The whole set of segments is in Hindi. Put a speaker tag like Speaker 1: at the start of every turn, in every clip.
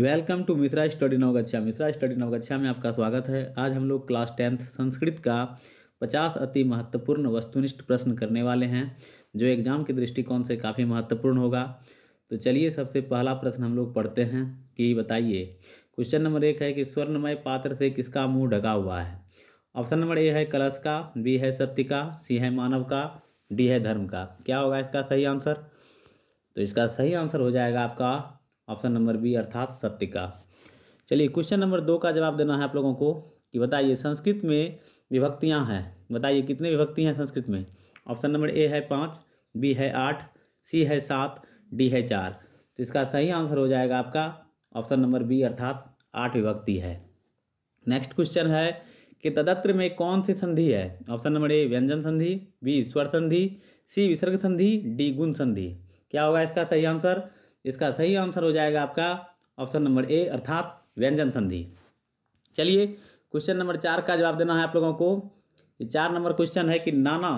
Speaker 1: welcome to Mishra study Navgachha Mishra study Navgachha में आपका स्वागत है आज हम लोग क्लास टेंथ संस्कृत का पचास अति महत्वपूर्ण वस्तुनिष्ठ प्रश्न करने वाले हैं जो एग्जाम के दृष्टिकोण से काफ़ी महत्वपूर्ण होगा तो चलिए सबसे पहला प्रश्न हम लोग पढ़ते हैं कि बताइए क्वेश्चन नंबर एक है कि स्वर्णमय पात्र से किसका मुँह ढका हुआ है ऑप्शन नंबर ए है कलश का बी है सत्य का सी है मानव का डी है धर्म का क्या होगा इसका सही आंसर तो इसका सही आंसर हो जाएगा आपका ऑप्शन नंबर बी अर्थात सत्य का चलिए क्वेश्चन नंबर दो का जवाब देना है आप लोगों को कि बताइए संस्कृत में विभक्तियाँ हैं बताइए कितने विभक्ति हैं संस्कृत में ऑप्शन नंबर ए है पाँच बी है आठ सी है सात डी है चार तो इसका सही आंसर हो जाएगा आपका ऑप्शन नंबर बी अर्थात आठ विभक्ति है नेक्स्ट क्वेश्चन है कि तदत्र में कौन सी संधि है ऑप्शन नंबर ए व्यंजन संधि बी स्वर संधि सी विसर्ग संधि डी गुण संधि क्या होगा इसका सही आंसर इसका सही आंसर हो जाएगा आपका ऑप्शन नंबर ए अर्थात व्यंजन संधि चलिए क्वेश्चन नंबर चार का जवाब देना है आप लोगों को ये चार नंबर क्वेश्चन है कि नाना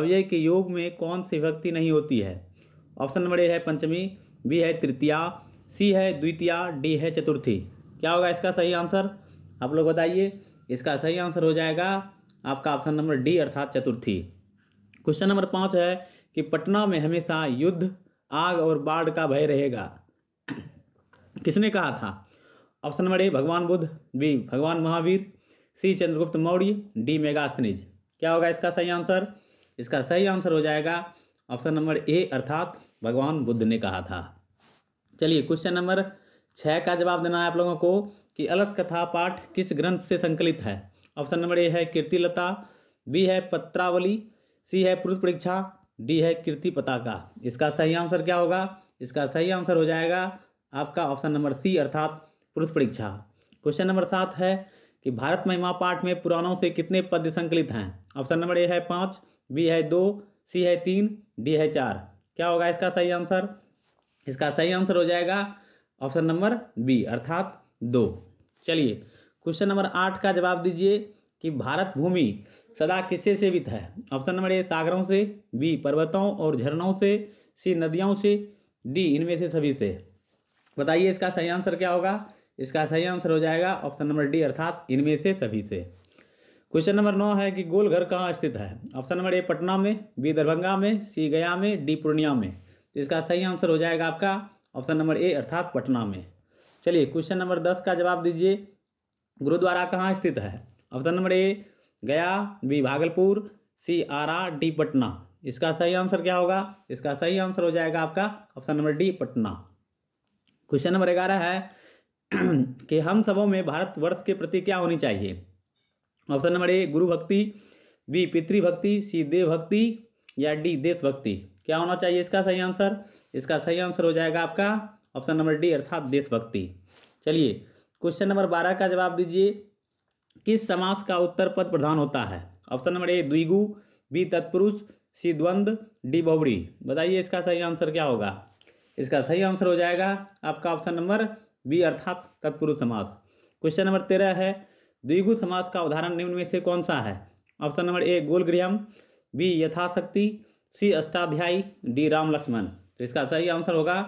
Speaker 1: अव्यय के योग में कौन सी विभक्ति नहीं होती है ऑप्शन नंबर ए है पंचमी बी है तृतीया सी है द्वितीया डी है चतुर्थी क्या होगा इसका सही आंसर आप लोग बताइए इसका सही आंसर हो जाएगा आपका ऑप्शन नंबर डी अर्थात चतुर्थी क्वेश्चन नंबर पाँच है कि पटना में हमेशा युद्ध आग और बाढ़ का भय रहेगा किसने कहा था ऑप्शन नंबर ए भगवान बुद्ध बी भगवान Mahavir C Chandragupta Maurya D Megasthenes क्या होगा इसका सही आंसर इसका सही आंसर हो जाएगा ऑप्शन नंबर ए अर्थात भगवान बुद्ध ने कहा था चलिए क्वेश्चन नंबर छः का जवाब देना है आप लोगों को कि अलस कथा पाठ किस ग्रंथ से संकलित है ऑप्शन नंबर ए है कीर्तिलता बी है पत्रावली सी है पुरुष परीक्षा डी है कीर्ति पताका इसका सही आंसर क्या होगा इसका सही आंसर हो जाएगा आपका ऑप्शन नंबर सी अर्थात पुरुष परीक्षा क्वेश्चन नंबर सात है कि भारत महिमा पाठ में पुराणों से कितने पद संकलित हैं ऑप्शन नंबर ए है पाँच बी है दो सी है तीन डी है चार क्या होगा इसका सही आंसर इसका सही आंसर हो जाएगा ऑप्शन नंबर बी अर्थात दो चलिए क्वेश्चन नंबर आठ का जवाब दीजिए कि भारत भूमि सदा किससे सेवित है ऑप्शन नंबर ए सागरों से बी पर्वतों और झरनों से सी नदियों से डी इनमें से सभी से बताइए इसका सही आंसर क्या होगा इसका सही आंसर हो जाएगा ऑप्शन नंबर डी अर्थात इनमें से सभी से क्वेश्चन नंबर नौ है कि गोलघर कहाँ स्थित है ऑप्शन नंबर ए पटना में बी दरभंगा में सी गया में डी पूर्णिया में तो इसका सही आंसर हो जाएगा आपका ऑप्शन नंबर ए अर्थात पटना में चलिए क्वेश्चन नंबर दस का जवाब दीजिए गुरुद्वारा कहाँ स्थित है option number A Gaya B Bhagalpur C R R D Patna इसका सही आंसर क्या होगा इसका सही आंसर हो जाएगा आपका option number D Patna question number ग्यारह है कि हम सबों में भारत वर्ष के प्रति क्या होनी चाहिए ऑप्शन नंबर ए गुरु भक्ति बी पितृभक्ति सी देव भक्ति या डी देशभक्ति क्या होना चाहिए इसका सही आंसर इसका सही आंसर हो जाएगा आपका ऑप्शन नंबर डी अर्थात देशभक्ति चलिए क्वेश्चन नंबर बारह का जवाब दीजिए किस समास का उत्तर पद प्रधान होता है ऑप्शन नंबर ए द्विगु बी तत्पुरुष सी द्वंद डी बहुड़ी बताइए इसका सही आंसर क्या होगा इसका सही आंसर हो जाएगा आपका ऑप्शन नंबर बी अर्थात तत्पुरुष समास क्वेश्चन नंबर तेरह है द्विगु समास का उदाहरण निम्न में से कौन सा है ऑप्शन नंबर ए गोलगृहम बी यथाशक्ति सी अष्टाध्यायी डी राम लक्ष्मण तो इसका सही आंसर होगा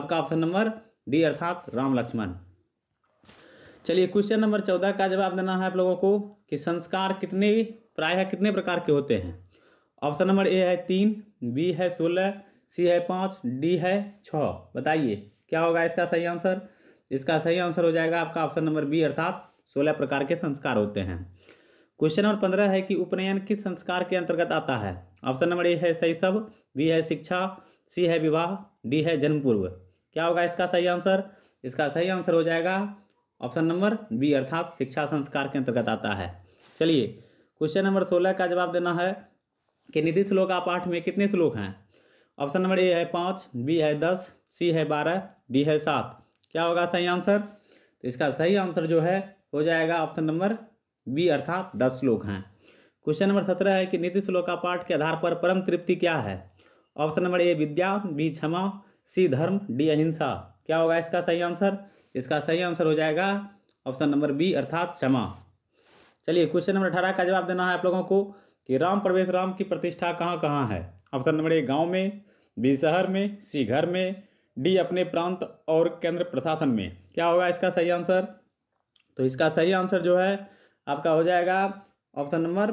Speaker 1: आपका ऑप्शन नंबर डी अर्थात राम लक्ष्मण चलिए क्वेश्चन नंबर चौदह का जवाब देना है आप लोगों को कि संस्कार कितने प्राय कितने प्रकार के होते हैं ऑप्शन नंबर ए है तीन बी है सोलह सी है पाँच डी है छः बताइए क्या होगा इसका सही आंसर इसका सही आंसर हो जाएगा आपका ऑप्शन नंबर बी अर्थात सोलह प्रकार के संस्कार होते हैं क्वेश्चन नंबर पंद्रह है कि उपनयन किस संस्कार के अंतर्गत आता है ऑप्शन नंबर ए है सही सब बी है शिक्षा सी है विवाह डी है जन्म पूर्व क्या होगा इसका सही आंसर इसका सही आंसर हो जाएगा ऑप्शन नंबर बी अर्थात शिक्षा संस्कार के अंतर्गत आता है चलिए क्वेश्चन नंबर सोलह का जवाब देना है कि निधि श्लोक आप आठ में कितने श्लोक हैं ऑप्शन नंबर ए है पाँच बी है दस सी है बारह डी है सात क्या होगा सही आंसर तो इसका सही आंसर जो है हो जाएगा ऑप्शन नंबर बी अर्थात दस श्लोक हैं क्वेश्चन नंबर सत्रह है कि नीति श्लोक का पाठ के आधार पर परम तृप्ति क्या है ऑप्शन नंबर ए विद्या बी क्षमा सी धर्म डी अहिंसा क्या होगा इसका सही आंसर इसका सही आंसर हो जाएगा ऑप्शन नंबर बी अर्थात क्षमा चलिए क्वेश्चन नंबर अठारह का जवाब देना है आप लोगों को कि राम प्रवेश राम की प्रतिष्ठा कहाँ कहाँ है ऑप्शन नंबर ए गाँव में बी शहर में सी घर में डी अपने प्रांत और केंद्र प्रशासन में क्या होगा इसका सही आंसर तो इसका सही आंसर जो है आपका हो जाएगा ऑप्शन नंबर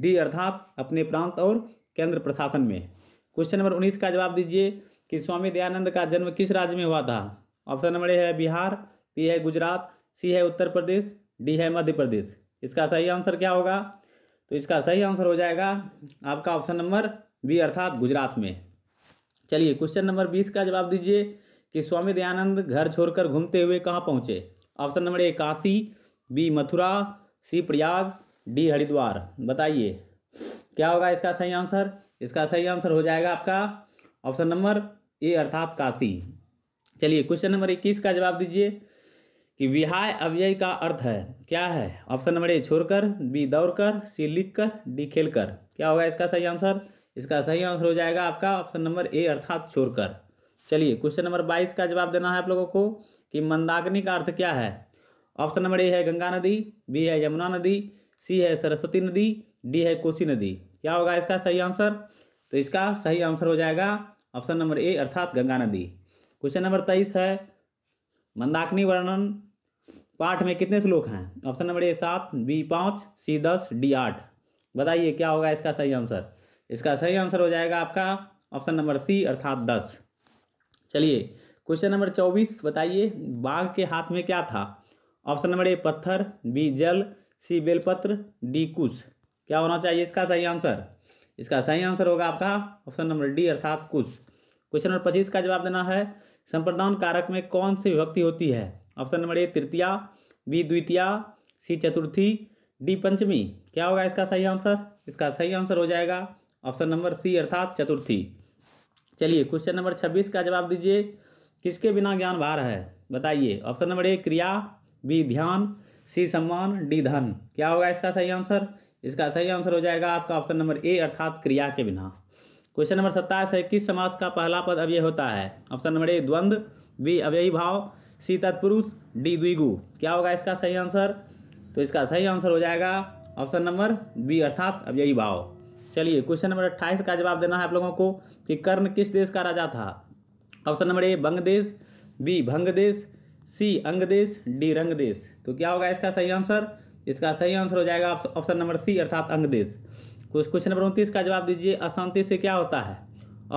Speaker 1: डी अर्थात अपने प्रांत और केंद्र प्रशासन में क्वेश्चन नंबर उन्नीस का जवाब दीजिए कि स्वामी दयानंद का जन्म किस राज्य में हुआ था ऑप्शन नंबर ए है बिहार बी है गुजरात सी है उत्तर प्रदेश डी है मध्य प्रदेश इसका सही आंसर क्या होगा तो इसका सही आंसर हो जाएगा आपका ऑप्शन नंबर बी अर्थात गुजरात में चलिए क्वेश्चन नंबर बीस का जवाब दीजिए कि स्वामी दयानंद घर छोड़कर घूमते हुए कहाँ पहुँचे option number A Kashi B Mathura C Prayag D Haridwar बताइए क्या होगा इसका सही आंसर इसका सही आंसर हो जाएगा आपका ऑप्शन नंबर ए अर्थात काशी चलिए क्वेश्चन नंबर इक्कीस का जवाब दीजिए कि विहाय अव्यय का अर्थ है क्या है ऑप्शन नंबर ए छोड़कर बी दौड़कर सी लिख कर डी खेलकर क्या होगा इसका सही आंसर इसका सही आंसर हो जाएगा आपका ऑप्शन नंबर ए अर्थात छोड़कर चलिए क्वेश्चन नंबर बाईस का जवाब देना है आप लोगों को कि मंदाग्नि का अर्थ क्या है ऑप्शन नंबर ए है गंगा नदी बी है यमुना नदी सी है सरस्वती नदी डी है कोसी नदी क्या होगा इसका सही आंसर तो इसका सही आंसर हो जाएगा ऑप्शन नंबर ए अर्थात गंगा नदी क्वेश्चन नंबर तेईस है मंदाकिनी वर्णन पाठ में कितने श्लोक हैं ऑप्शन नंबर ए सात बी पाँच सी दस डी आठ बताइए क्या होगा इसका सही आंसर इसका सही आंसर हो जाएगा आपका ऑप्शन नंबर सी अर्थात दस चलिए क्वेश्चन नंबर चौबीस बताइए बाघ के हाथ में क्या था ऑप्शन नंबर ए पत्थर बी जल सी बेलपत्र डी कुश क्या होना चाहिए इसका सही आंसर इसका सही आंसर होगा आपका ऑप्शन नंबर डी अर्थात कुश क्वेश्चन नंबर पच्चीस का जवाब देना है संप्रदान कारक में कौन सी विभक्ति होती है ऑप्शन नंबर ए तृतीया बी द्वितीया सी चतुर्थी डी पंचमी क्या होगा इसका सही आंसर इसका सही आंसर हो जाएगा ऑप्शन नंबर सी अर्थात चतुर्थी चलिए क्वेश्चन नंबर छब्बीस का जवाब दीजिए किसके बिना ज्ञान भार है बताइए ऑप्शन नंबर ए क्रिया बी ध्यान सी सम्मान डी धन क्या होगा इसका सही आंसर इसका सही आंसर हो जाएगा आपका ऑप्शन नंबर ए अर्थात क्रिया के बिना क्वेश्चन नंबर सत्ताईस है किस समाज का पहला पद अव्यय होता है ऑप्शन नंबर ए द्वंद्व बी अव्ययी भाव सी तत्पुरुष डी द्विगु क्या होगा इसका सही आंसर तो इसका सही आंसर हो जाएगा ऑप्शन नंबर बी अर्थात अव्ययी भाव चलिए क्वेश्चन नंबर अट्ठाईस का जवाब देना है आप लोगों को कि कर्ण किस देश का राजा था ऑप्शन नंबर ए बंग देश बी भंग देश सी अंग देश डी रंग देश तो क्या होगा इसका सही आंसर इसका सही आंसर हो जाएगा ऑप्शन नंबर सी अर्थात अंग देश कुछ क्वेश्चन नंबर उनतीस का जवाब दीजिए अशांति से क्या होता है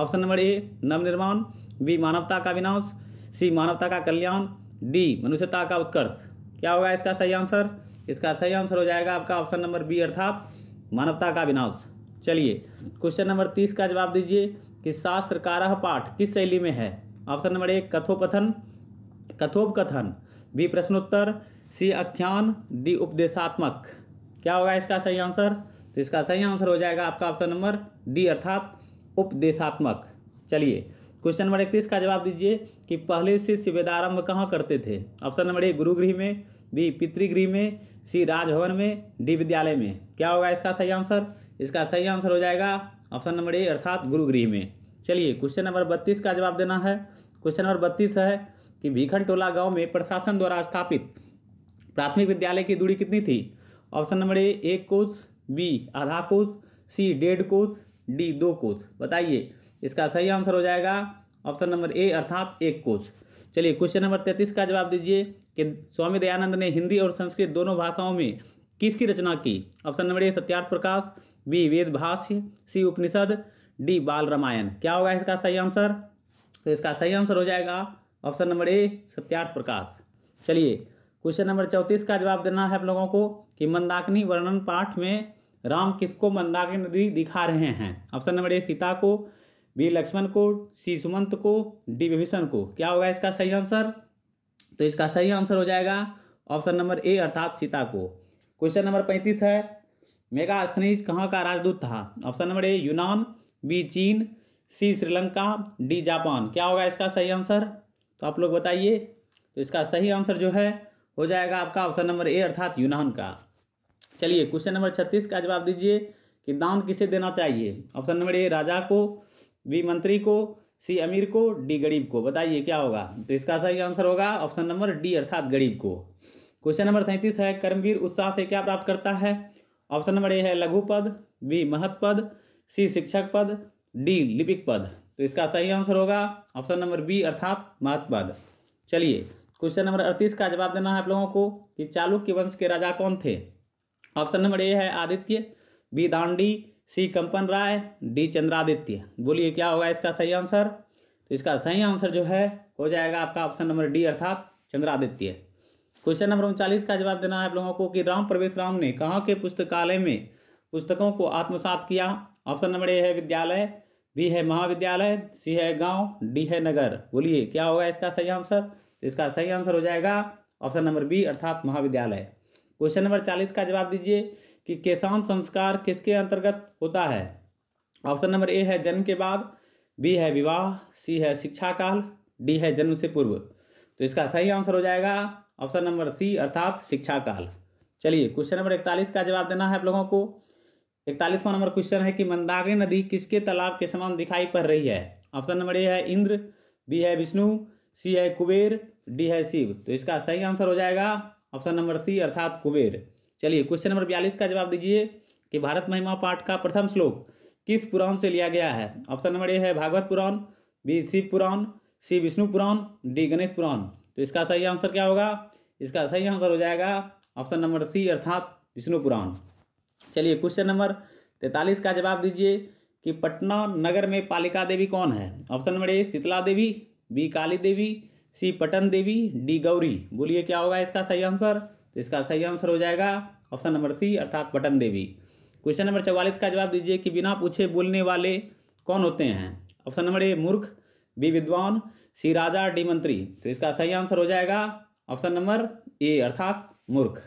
Speaker 1: ऑप्शन नंबर ए नवनिर्माण बी मानवता का विनाश सी मानवता का कल्याण डी मनुष्यता का उत्कर्ष क्या होगा इसका सही आंसर इसका सही आंसर हो जाएगा आपका ऑप्शन नंबर बी अर्थात मानवता का विनाश चलिए क्वेश्चन नंबर तीस का जवाब दीजिए कि शास्त्र कारह पाठ किस शैली में है ऑप्शन नंबर एक कथोपथन कथोपकथन बी प्रश्नोत्तर सी आख्यान डी उपदेशात्मक क्या होगा इसका सही आंसर तो इसका सही आंसर हो जाएगा आपका ऑप्शन नंबर डी अर्थात उपदेशात्मक चलिए क्वेश्चन नंबर इकतीस का जवाब दीजिए कि पहले से शिवेदारंभ कहाँ करते थे ऑप्शन नंबर ए गुरुगृह में बी पितृगृह में सी राजभवन में डी विद्यालय में क्या होगा इसका सही आंसर इसका सही आंसर हो जाएगा ऑप्शन नंबर ए अर्थात गुरुगृह में चलिए क्वेश्चन नंबर बत्तीस का जवाब देना है क्वेश्चन नंबर बत्तीस है कि भीखन टोला गाँव में प्रशासन द्वारा स्थापित प्राथमिक विद्यालय की दूरी कितनी थी ऑप्शन नंबर ए एक कोस बी आधा कोश सी डेढ़ कोश डी दो कोश बताइए इसका सही आंसर हो जाएगा ऑप्शन नंबर ए अर्थात एक कोश चलिए क्वेश्चन नंबर तैंतीस का जवाब दीजिए कि स्वामी दयानंद ने हिंदी और संस्कृत दोनों भाषाओं में किसकी रचना की option number A Satyarth Prakash B वेद भाष्य सी उपनिषद डी बाल रामायण क्या होगा इसका सही आंसर तो इसका सही आंसर हो जाएगा option number A Satyarth Prakash चलिए क्वेश्चन नंबर चौंतीस का जवाब देना है आप लोगों को कि मंदाकिनी वर्णन पाठ में राम किसको मंदाकिनी नदी दिखा रहे हैं ऑप्शन नंबर ए सीता को बी लक्ष्मण को सी सुमंत को डी विभीषण को क्या होगा इसका सही आंसर तो इसका सही आंसर हो जाएगा ऑप्शन नंबर ए अर्थात सीता को क्वेश्चन नंबर पैंतीस है मेगा स्थनीज कहाँ का राजदूत था ऑप्शन नंबर ए यूनान बी चीन सी श्रीलंका डी जापान क्या होगा इसका सही आंसर तो आप लोग बताइए तो इसका सही आंसर जो है हो जाएगा आपका ऑप्शन नंबर ए अर्थात यूनान का चलिए क्वेश्चन नंबर छत्तीस का जवाब दीजिए कि दान किसे देना चाहिए ऑप्शन नंबर ए राजा को बी मंत्री को सी अमीर को डी गरीब को बताइए क्या होगा तो इसका सही आंसर होगा ऑप्शन नंबर डी अर्थात गरीब को क्वेश्चन नंबर सैंतीस है कर्मवीर उत्साह से क्या प्राप्त करता है ऑप्शन नंबर ए है लघु पद बी महत पद सी शिक्षक पद डी लिपिक पद तो इसका सही आंसर होगा ऑप्शन नंबर बी अर्थात महत पद चलिए क्वेश्चन नंबर अड़तीस का जवाब देना है आप लोगों को कि चालुक्य वंश के राजा कौन थे ऑप्शन नंबर ए है आदित्य बी दांडी सी कंपन राय डी चंद्रादित्य बोलिए क्या होगा इसका सही आंसर तो इसका सही आंसर जो है हो जाएगा आपका ऑप्शन नंबर डी अर्थात चंद्रादित्य क्वेश्चन नंबर उनचालीस का जवाब देना है आप लोगों को कि राम प्रवेश राम ने कहाँ के पुस्तकालय में पुस्तकों को आत्मसात किया ऑप्शन नंबर ए है विद्यालय बी है महाविद्यालय सी है गांव डी है नगर बोलिए क्या होगा इसका सही आंसर तो इसका सही आंसर हो जाएगा ऑप्शन नंबर बी अर्थात महाविद्यालय क्वेश्चन नंबर चालीस का जवाब दीजिए कि केशान संस्कार किसके अंतर्गत होता है ऑप्शन नंबर ए है जन्म के बाद बी है विवाह सी है शिक्षा काल डी है जन्म से पूर्व तो इसका सही आंसर हो जाएगा ऑप्शन नंबर सी अर्थात शिक्षा काल चलिए क्वेश्चन नंबर इकतालीस का जवाब देना है आप लोगों को इकतालीसवा नंबर क्वेश्चन है कि मंदाकिनी नदी किसके तालाब के समान दिखाई पड़ रही है ऑप्शन नंबर ए है इंद्र बी है विष्णु सी है कुबेर डी है शिव तो इसका सही आंसर हो जाएगा ऑप्शन नंबर सी अर्थात कुबेर चलिए क्वेश्चन नंबर बयालीस का जवाब दीजिए कि भारत महिमा पाठ का प्रथम श्लोक किस पुराण से लिया गया है ऑप्शन नंबर ए है Bhagavata Purana B Shiva Purana C Vishnu Purana D Ganesh Purana तो इसका सही आंसर क्या होगा इसका सही आंसर हो जाएगा ऑप्शन नंबर सी अर्थात विष्णु पुराण चलिए क्वेश्चन नंबर तैतालीस का जवाब दीजिए कि पटना नगर में पालिका देवी कौन है option number A Sheetla Devi B Kali Devi C Patan Devi D Gauri बोलिए क्या होगा इसका सही आंसर तो इसका सही आंसर हो जाएगा ऑप्शन नंबर सी अर्थात पटन देवी क्वेश्चन नंबर चवालीस का जवाब दीजिए कि बिना पूछे बोलने वाले कौन होते हैं ऑप्शन नंबर ए मूर्ख बी विद्वान सी राजा डी मंत्री तो इसका सही आंसर हो जाएगा ऑप्शन नंबर ए अर्थात मूर्ख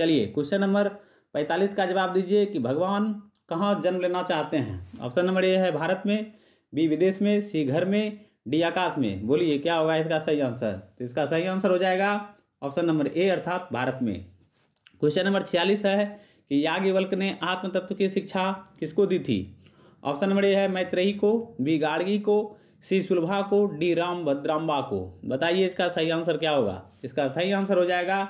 Speaker 1: चलिए क्वेश्चन नंबर पैंतालीस का जवाब दीजिए कि भगवान कहाँ जन्म लेना चाहते हैं ऑप्शन नंबर ए है भारत में बी विदेश में सी घर में डी आकाश में बोलिए क्या होगा इसका सही आंसर तो इसका सही आंसर हो जाएगा ऑप्शन नंबर ए अर्थात भारत में क्वेश्चन नंबर छियालीस है कि याज्ञवल्क ने आत्म तत्व की शिक्षा किसको दी थी ऑप्शन नंबर ए है मैत्रेयी को बी गार्गी को सी सुलभा को डी राम भद्राम्बा को बताइए इसका सही आंसर क्या होगा इसका सही आंसर हो जाएगा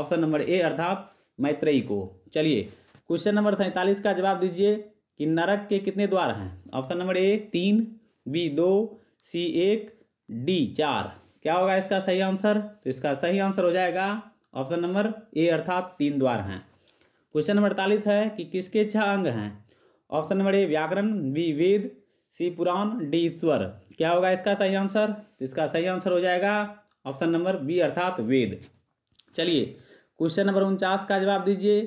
Speaker 1: ऑप्शन नंबर ए अर्थात मैत्रेयी को चलिए क्वेश्चन नंबर सैंतालीस का जवाब दीजिए कि नरक के कितने द्वार हैं ऑप्शन नंबर ए तीन बी दो सी एक डी चार क्या होगा इसका सही आंसर तो इसका सही आंसर हो जाएगा ऑप्शन नंबर ए अर्थात तीन द्वार हैं क्वेश्चन नंबर अड़तालीस है कि किसके छह अंग हैं ऑप्शन नंबर ए व्याकरण बी वेद सी पुराण डी ईश्वर क्या होगा इसका सही आंसर तो इसका सही आंसर हो जाएगा ऑप्शन नंबर बी अर्थात वेद चलिए क्वेश्चन नंबर उनचास का जवाब दीजिए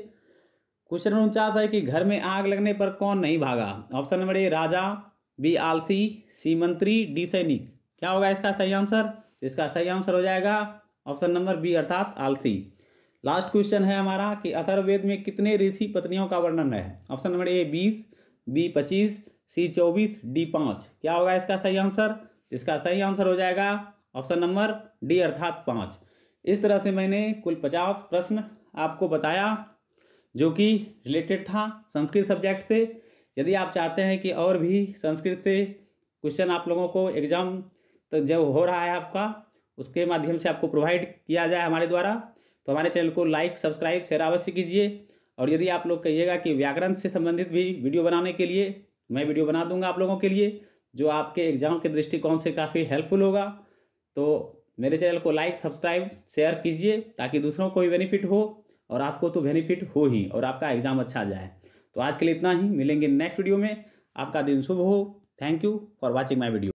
Speaker 1: क्वेश्चन नंबर उनचास है कि घर में आग लगने पर कौन नहीं भागा ऑप्शन नंबर ए राजा बी आलसी सी मंत्री डी सैनिक क्या होगा इसका सही आंसर इसका सही आंसर हो जाएगा ऑप्शन नंबर बी अर्थात आलसी लास्ट क्वेश्चन है हमारा कि अथर्वेद में कितने ऋषि पत्नियों का वर्णन है ऑप्शन नंबर ए बीस बी पच्चीस सी चौबीस डी पाँच क्या होगा इसका सही आंसर इसका सही आंसर हो जाएगा ऑप्शन नंबर डी अर्थात पाँच इस तरह से मैंने कुल पचास प्रश्न आपको बताया जो कि रिलेटेड था संस्कृत सब्जेक्ट से यदि आप चाहते हैं कि और भी संस्कृत से क्वेश्चन आप लोगों को एग्ज़ाम तो जब हो रहा है आपका उसके माध्यम से आपको प्रोवाइड किया जाए हमारे द्वारा तो हमारे चैनल को लाइक सब्सक्राइब शेयर अवश्य कीजिए और यदि आप लोग कहिएगा कि व्याकरण से संबंधित भी वीडियो बनाने के लिए मैं वीडियो बना दूंगा आप लोगों के लिए जो आपके एग्ज़ाम के दृष्टिकोण से काफ़ी हेल्पफुल होगा तो मेरे चैनल को लाइक सब्सक्राइब शेयर कीजिए ताकि दूसरों को भी बेनिफिट हो और आपको तो बेनिफिट हो ही और आपका एग्ज़ाम अच्छा जाए तो आज के लिए इतना ही मिलेंगे नेक्स्ट वीडियो में आपका दिन शुभ हो thank you for watching my video